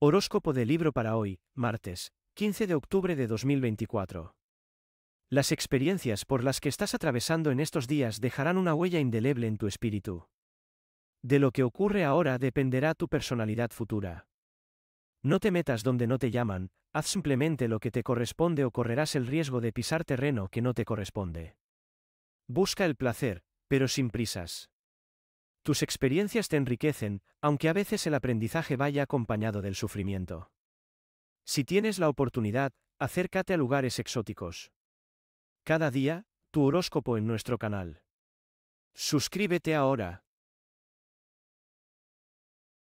Horóscopo de libro para hoy, martes, 15 de octubre de 2024. Las experiencias por las que estás atravesando en estos días dejarán una huella indeleble en tu espíritu. De lo que ocurre ahora dependerá tu personalidad futura. No te metas donde no te llaman, haz simplemente lo que te corresponde o correrás el riesgo de pisar terreno que no te corresponde. Busca el placer, pero sin prisas. Tus experiencias te enriquecen, aunque a veces el aprendizaje vaya acompañado del sufrimiento. Si tienes la oportunidad, acércate a lugares exóticos. Cada día, tu horóscopo en nuestro canal. Suscríbete ahora.